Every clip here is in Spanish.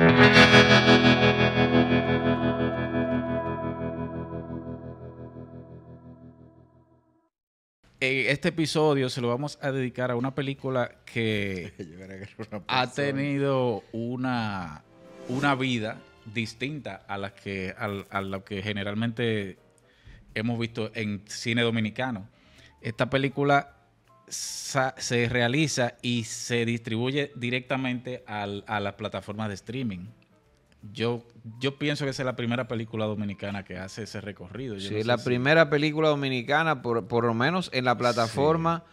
En este episodio se lo vamos a dedicar a una película que ha tenido una, una vida distinta a, la que, a lo que generalmente hemos visto en cine dominicano. Esta película se realiza y se distribuye directamente a las plataformas de streaming. Yo, yo pienso que es la primera película dominicana que hace ese recorrido. sí, la primera película dominicana, por, lo menos en la plataforma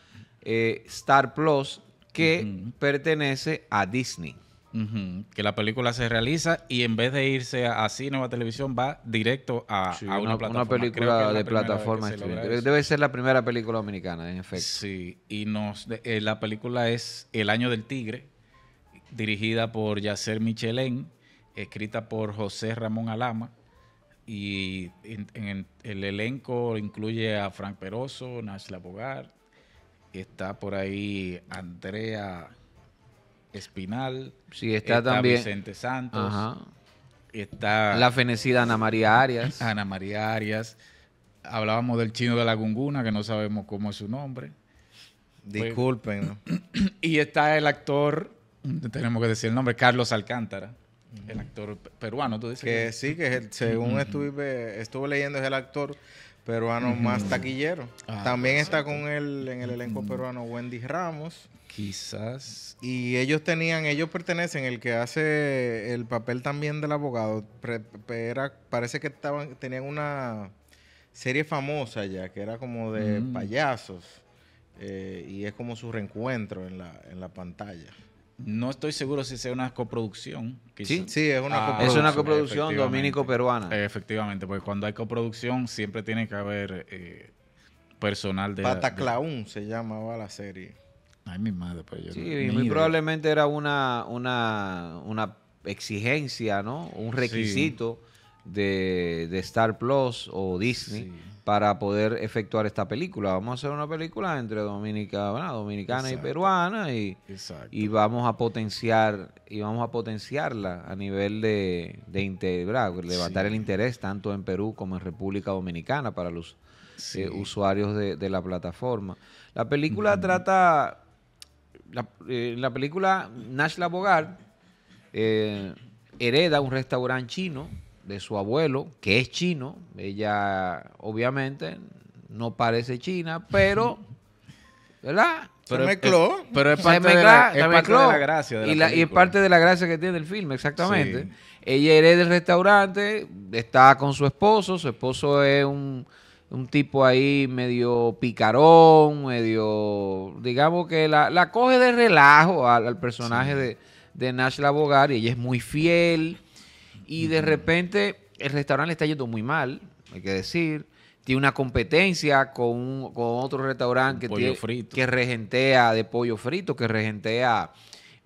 eh, Star Plus, que pertenece a Disney. Que la película se realiza y en vez de irse a, cine o a televisión, va directo a, una, plataforma. película de plataforma Debe ser la primera película dominicana, en efecto. Sí, y nos, eh, la película es El Año del Tigre, dirigida por Yasser Michelén, escrita por José Ramón Alama. Y el elenco incluye a Frank Peroso, Nash Bogart está por ahí Andrea Espinal. Sí, está, también. Vicente Santos. Está. La fenecida Ana María Arias. Ana María Arias. Hablábamos del chino de la gunguna, que no sabemos cómo es su nombre. Pues, Disculpen. y está el actor, tenemos que decir el nombre, Carlos Alcántara. El actor peruano, tú dices. Que, sí, que según estuve, estuve leyendo, es el actor peruano más taquillero. Ah, también pues. está con él en el elenco mm. peruano Wendy Ramos. Quizás. Y ellos tenían, ellos pertenecen, el que hace el papel también del abogado, parece que estaban, tenían una serie famosa ya, que era como de mm. payasos, eh, y es como su reencuentro en la, en la pantalla. No estoy seguro si sea una coproducción. Sí, sí, es una ah, coproducción. Es una coproducción dominico-peruana. Efectivamente, porque cuando hay coproducción siempre tiene que haber eh, personal de... Pataclaún se llamaba la serie. Ay, mi madre, pues yo Sí, y muy probablemente era una, una, una exigencia, ¿no? Un requisito de, de, Star Plus o Disney para poder efectuar esta película. Vamos a hacer una película entre dominica, dominicana y peruana y, y, vamos a potenciar y vamos a potenciarla a nivel de, de integrar, levantar el interés tanto en Perú como en República Dominicana para los eh, usuarios de, la plataforma. La película trata, eh, la, película Nash Labogard eh, hereda un restaurante chino de su abuelo, que es chino. Ella, obviamente, no parece china, pero, ¿verdad? Pero Es, parte, de, la, es parte de, la, gracia. y, es parte de la gracia que tiene el filme, exactamente. Ella era del restaurante, está con su esposo. Su esposo es un, un tipo ahí medio picarón, medio. Digamos que la, coge de relajo al, personaje de, de Nash Labogar y ella es muy fiel. Y de repente el restaurante le está yendo muy mal, hay que decir. Tiene una competencia con, con otro restaurante que, que regentea de pollo frito, que regentea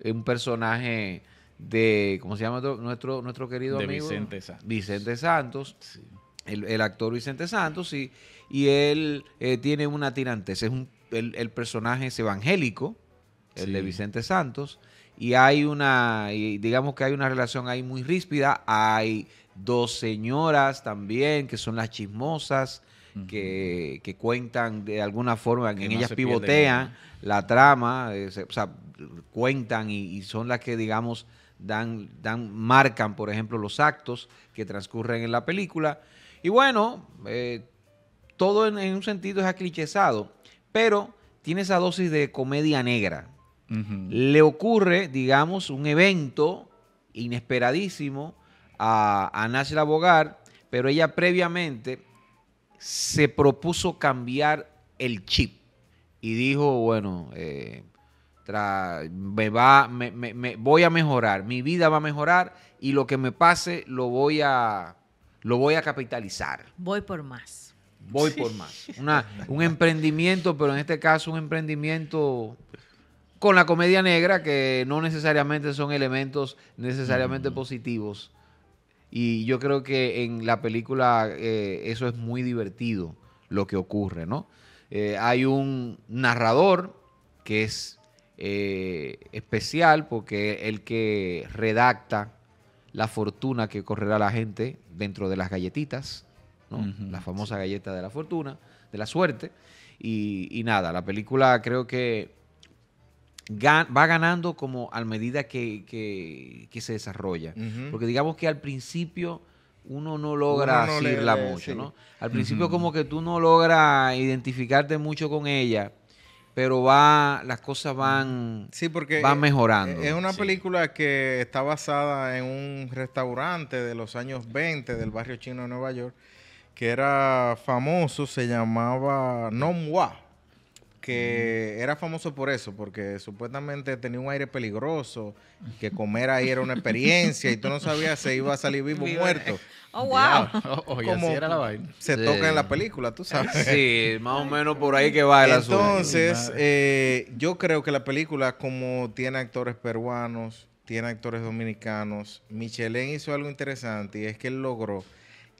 un personaje de, ¿cómo se llama nuestro, nuestro querido amigo? Vicente Santos. Vicente Santos. El, actor Vicente Santos, y, y él eh, tiene una tiranteza, Es un, el, personaje es evangélico, el de Vicente Santos y hay una, digamos que hay una relación ahí muy ríspida. Hay dos señoras también que son las chismosas. que, cuentan de alguna forma, en ellas pivotean la trama, eh, o sea, cuentan y, son las que, digamos, dan, dan, marcan, por ejemplo, los actos que transcurren en la película. Y bueno, eh, todo en, un sentido es aclichezado, pero tiene esa dosis de comedia negra, le ocurre, digamos, un evento inesperadísimo a, a Nashla pero ella previamente se propuso cambiar el chip y dijo, bueno, eh, me va, me, voy a mejorar, mi vida va a mejorar y lo que me pase lo voy a, lo voy a capitalizar. Voy por más. Voy por más. un emprendimiento, pero en este caso un emprendimiento con la comedia negra, que no necesariamente son elementos necesariamente mm. positivos. Y yo creo que en la película eh, eso es muy divertido, lo que ocurre, ¿no? Eh, hay un narrador que es eh, especial porque el que redacta la fortuna que correrá la gente dentro de las galletitas, la famosa galleta de la fortuna, de la suerte. y nada, la película creo que va ganando como a medida que, se desarrolla. Porque digamos que al principio uno no logra decirla mucho, ¿no? Al principio como que tú no logras identificarte mucho con ella, pero va, las cosas van, sí, porque van mejorando. Es una película que está basada en un restaurante de los años 20 del barrio chino de Nueva York, que era famoso, se llamaba Wah, que era famoso por eso, porque supuestamente tenía un aire peligroso, que comer ahí era una experiencia y tú no sabías si iba a salir vivo o muerto. Oh, wow. Se toca en la película, tú sabes. Sí, más o menos por ahí que va Entonces, eh, yo creo que la película, como tiene actores peruanos, tiene actores dominicanos, Michelin hizo algo interesante y es que él logró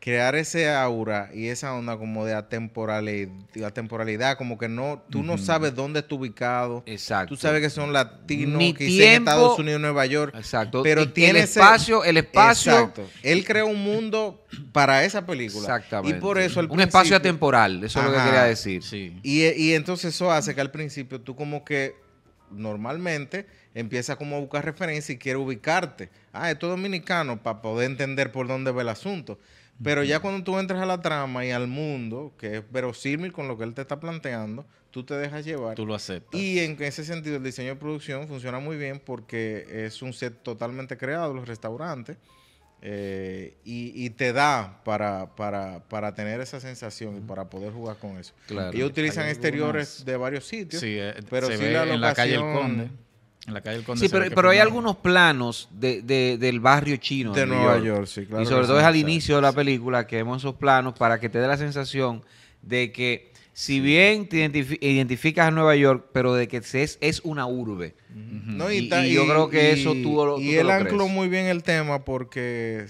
crear ese aura y esa onda como de atemporalidad, atemporalidad como que no, tú no sabes dónde estás ubicado. Exacto. Tú sabes que son latinos, que en Estados Unidos, Nueva York. Exacto. Pero tiene el espacio, el espacio. Él creó un mundo para esa película. Exactamente. Y por eso Un espacio atemporal, eso es lo que quería decir. Sí. Y, entonces eso hace que al principio tú como que normalmente empiezas como a buscar referencia y quieres ubicarte. Ah, esto es dominicano para poder entender por dónde va el asunto. Pero ya cuando tú entras a la trama y al mundo, que es verosímil con lo que él te está planteando, tú te dejas llevar. Tú lo aceptas. Y en ese sentido, el diseño de producción funciona muy bien porque es un set totalmente creado, los restaurantes, eh, y, y, te da para, para, para tener esa sensación y para poder jugar con eso. Claro. utilizan exteriores de varios sitios, sí, eh, pero en la calle El Conde Sí, pero, hay algunos planos de, del barrio chino. De, Nueva York. sí, claro. Y sobre todo es al inicio de la película que vemos esos planos para que te dé la sensación de que si bien te identificas a Nueva York, pero de que es, es una urbe. y, yo creo que eso tuvo Y él ancló muy bien el tema porque,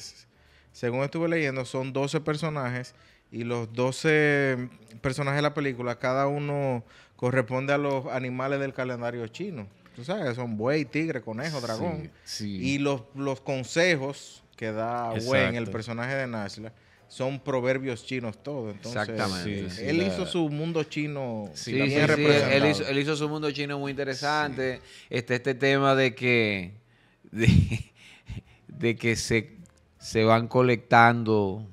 según estuve leyendo, son 12 personajes y los 12 personajes de la película, cada uno corresponde a los animales del calendario chino sabes, son buey, tigre, conejo, dragón. Y los, consejos que da en el personaje de Nashla, son proverbios chinos todo. Entonces, Exactamente. él hizo su mundo chino Él, hizo, su mundo chino muy interesante. Este, este tema de que, de, que se, se, van colectando.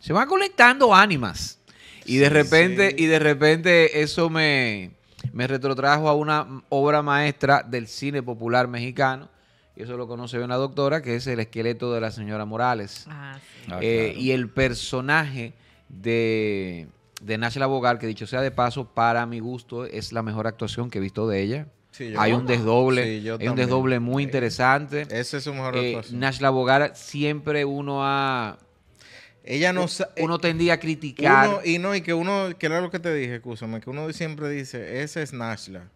Se van colectando ánimas. Y de repente, y de repente eso me me retrotrajo a una obra maestra del cine popular mexicano, y eso lo conoce bien la doctora, que es el esqueleto de la señora Morales. Ah, ah, eh, y el personaje de, de Nachla Bogar, que dicho sea de paso, para mi gusto es la mejor actuación que he visto de ella. hay un desdoble, un desdoble muy eh, interesante. Ese es su mejor eh, actuación. Nash Bogar siempre uno ha ella no eh, Uno tendía a criticar. y no, y que uno, que era lo que te dije, escúchame, que uno siempre dice, ese es Nashla.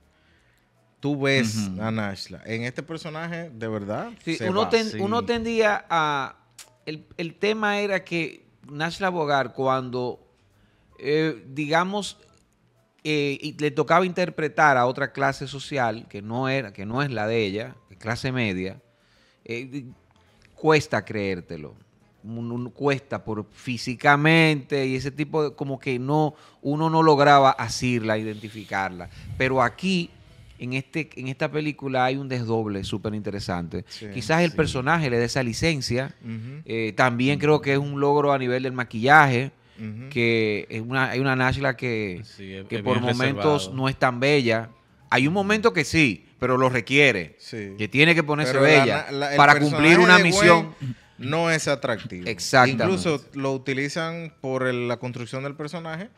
Tú ves a Nashla. En este personaje, de verdad. uno, uno tendía a. El, tema era que Nashla Bogar, cuando, eh, digamos, eh, le tocaba interpretar a otra clase social que no era, que no es la de ella, clase media, cuesta creértelo cuesta por físicamente y ese tipo de, como que no, uno no lograba asirla, identificarla. Pero aquí, en, este, en esta película hay un desdoble súper interesante. Quizás el personaje le dé esa licencia. Eh, también creo que es un logro a nivel del maquillaje. que es una, hay una Nashla que, por momentos no es tan bella. Hay un momento que sí, pero lo requiere. Que tiene que ponerse bella para cumplir una misión no es atractivo. exacto, Incluso lo utilizan por la construcción del personaje.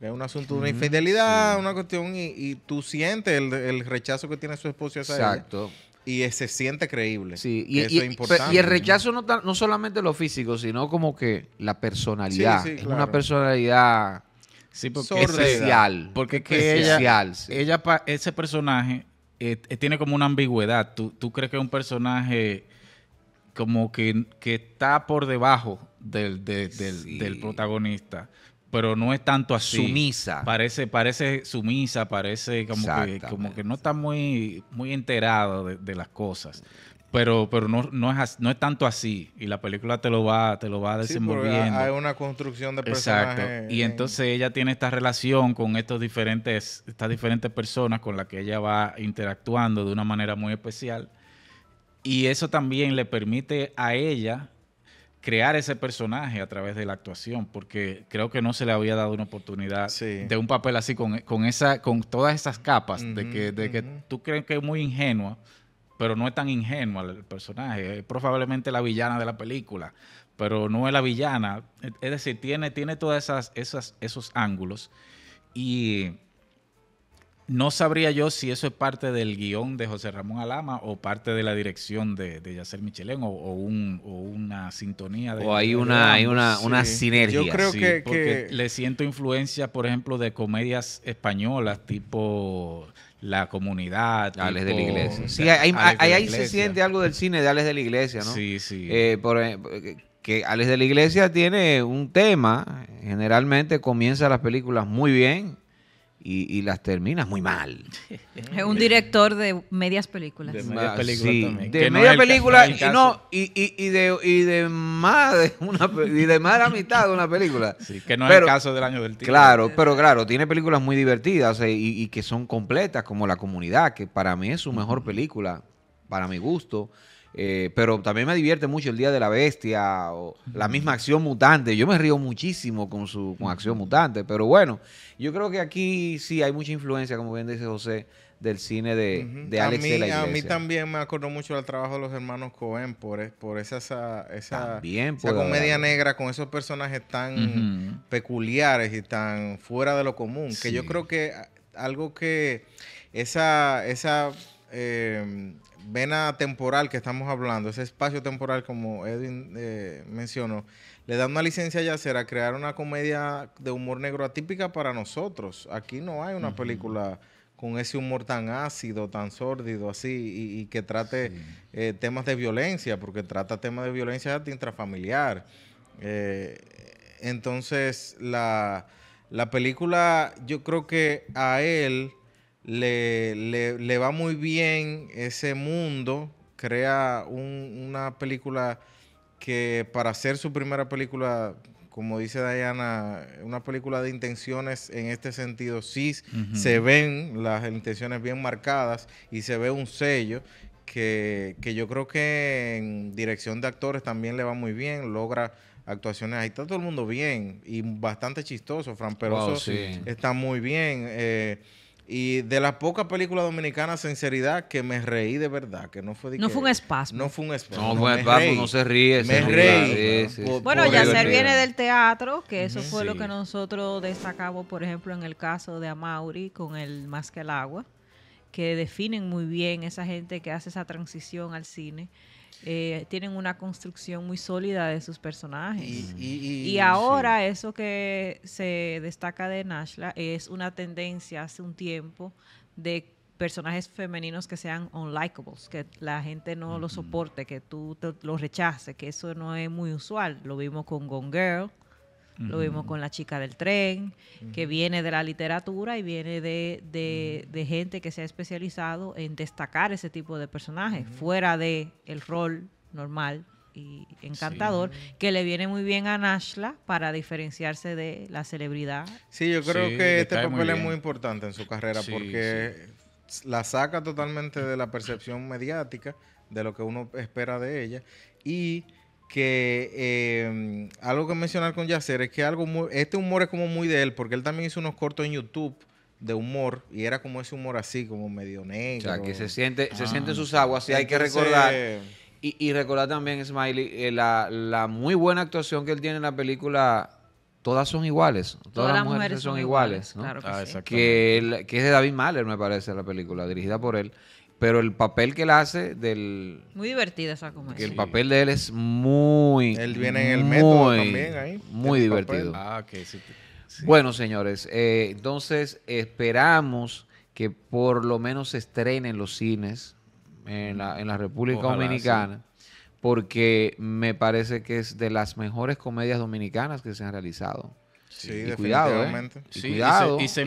Es un asunto de una infidelidad, una cuestión, y, tú sientes el, rechazo que tiene su esposo hacia Exacto. y se siente creíble. Sí, y, Eso es importante. y el rechazo no, no solamente lo físico, sino como que la personalidad. es una personalidad sí, porque especial. Porque es que especial, ella, ella ese personaje eh, eh, tiene como una ambigüedad. tú crees que es un personaje como que, que está por debajo del, del, protagonista. Pero no es tanto así. Sumisa. Parece, parece sumisa, parece como que, como que no está muy, muy enterado de, las cosas pero pero no, no, es, no es tanto así y la película te lo va te lo va desenvolviendo sí, hay una construcción de personajes exacto y entonces ella tiene esta relación con estos diferentes estas diferentes personas con las que ella va interactuando de una manera muy especial y eso también le permite a ella crear ese personaje a través de la actuación, porque creo que no se le había dado una oportunidad de un papel así con, esa, con todas esas capas, de que, tú crees que es muy ingenua, pero no es tan ingenua el personaje, es probablemente la villana de la película, pero no es la villana, es decir, tiene, tiene todos esas, esas, esos ángulos y no sabría yo si eso es parte del guión de José Ramón Alama o parte de la dirección de, de Yacer Michelén o, una sintonía. De, o hay una, hay una, sinergia. Yo creo que, porque le siento influencia, por ejemplo, de comedias españolas tipo La Comunidad. Alex de la Iglesia. Sí, ahí se siente algo del cine de Alex de la Iglesia, ¿no? Sí, sí. Eh, por, e, que Alex de la Iglesia tiene un tema, eh, generalmente comienza las películas muy bien, y, y, las terminas muy mal. Es un director de medias películas. De medias ah, películas De medias no películas y no, y, y, y, de, y de más de una y de más de la mitad de una película. Sí, que no es el caso del año del tigre. Claro, pero claro, tiene películas muy divertidas y, que son completas, como La Comunidad, que para mí es su mejor película, para mi gusto. Eh, pero también me divierte mucho el Día de la Bestia o la misma Acción Mutante. Yo me río muchísimo con su con Acción Mutante, pero bueno, yo creo que aquí sí hay mucha influencia, como bien dice José, del cine de, Alex a mí, de la Iglesia. A mí también me acordó mucho el trabajo de los hermanos Cohen por, e, por esa, esa, comedia negra con esos personajes tan peculiares y tan fuera de lo común. Que yo creo que algo que esa, esa em, vena temporal que estamos hablando, ese espacio temporal, como Edwin eh, mencionó, le da una licencia a Yacer a crear una comedia de humor negro atípica para nosotros. Aquí no hay una película con ese humor tan ácido, tan sórdido, así, y, que trate eh, temas de violencia, porque trata temas de violencia intrafamiliar. Eh, entonces, la, la película, yo creo que a él le, le, va muy bien ese mundo, crea una película que para hacer su primera película, como dice Diana, una película de intenciones en este sentido, sí se ven las intenciones bien marcadas y se ve un sello que, que, yo creo que en dirección de actores también le va muy bien, logra actuaciones, ahí está todo el mundo bien y bastante chistoso, Fran Peroso está muy bien. Eh, y de las pocas películas dominicanas, sinceridad, que me reí de verdad, que no fue No fue un espasmo. No fue un espasmo. No, fue un no se ríe. Me reí. bueno, ya Yacer viene del teatro, que eso fue lo que nosotros destacamos, por ejemplo, en el caso de Amaury con el Más que el agua, que definen muy bien esa gente que hace esa transición al cine eh, tienen una construcción muy sólida de sus personajes. Y, ahora eso que se destaca de Nashla es una tendencia hace un tiempo de personajes femeninos que sean unlikables, que la gente no lo soporte, que tú los rechaces, que eso no es muy usual. Lo vimos con Gone Girl, lo vimos con la chica del tren, que viene de la literatura y viene de, gente que se ha especializado en destacar ese tipo de personajes, fuera de el rol normal y encantador, que le viene muy bien a Nashla para diferenciarse de la celebridad. Sí, yo creo que este papel es muy importante en su carrera porque la saca totalmente de la percepción mediática, de lo que uno espera de ella, y que em, algo que mencionar con Yacer es que algo muy, este humor es como muy de él, porque él también hizo unos cortos en YouTube de humor y era como ese humor así, como medio negro. O sea, que se siente, se ah, siente sus aguas, y hay que recordar. Y, recordar también, Smiley, eh, la, la, muy buena actuación que él tiene en la película. Todas son iguales. Todas, las mujeres, son, iguales. que, ah, sí. que, que, es de David Mahler, me parece, la película, dirigida por él pero el papel que él hace del... Muy divertida esa comedia. el papel de él es muy... Él viene en el muy, ahí. Muy divertido. Ah, bueno, señores, eh, entonces esperamos que por lo menos se estrenen los cines en la, en la República Dominicana, porque me parece que es de las mejores comedias dominicanas que se han realizado. Sí, ¿eh? cuidado, y cuidado, se,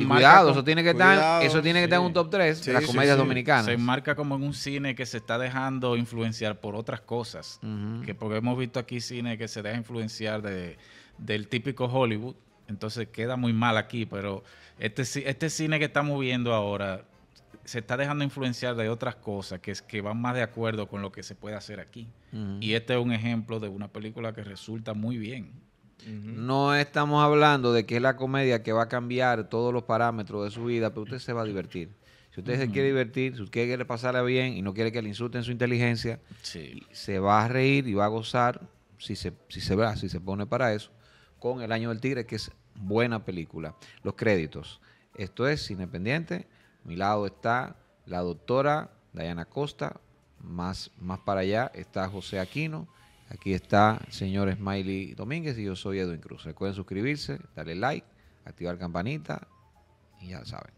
eso tiene que estar, eso tiene que en un top 3 de las comedias dominicanas. Se enmarca como en un cine que se está dejando influenciar por otras cosas, que porque hemos visto aquí cine que se deja influenciar de, del típico Hollywood, entonces queda muy mal aquí, pero este este cine que estamos viendo ahora se está dejando influenciar de otras cosas que es que van más de acuerdo con lo que se puede hacer aquí. Y este es un ejemplo de una película que resulta muy bien no estamos hablando de que es la comedia que va a cambiar todos los parámetros de su vida, pero usted se va a divertir. Si usted se quiere divertir, si usted quiere pasarla bien y no quiere que le insulten su inteligencia, se va a reír y va a gozar si se, si se si se pone para eso, con El Año del Tigre, que es buena película. Los créditos. Esto es independiente, Mi lado está la doctora Dayana Costa. Más, más para allá está José Aquino. Aquí está el señor Smiley Domínguez y yo soy Edwin Cruz. Recuerden suscribirse, darle like, activar campanita y ya saben.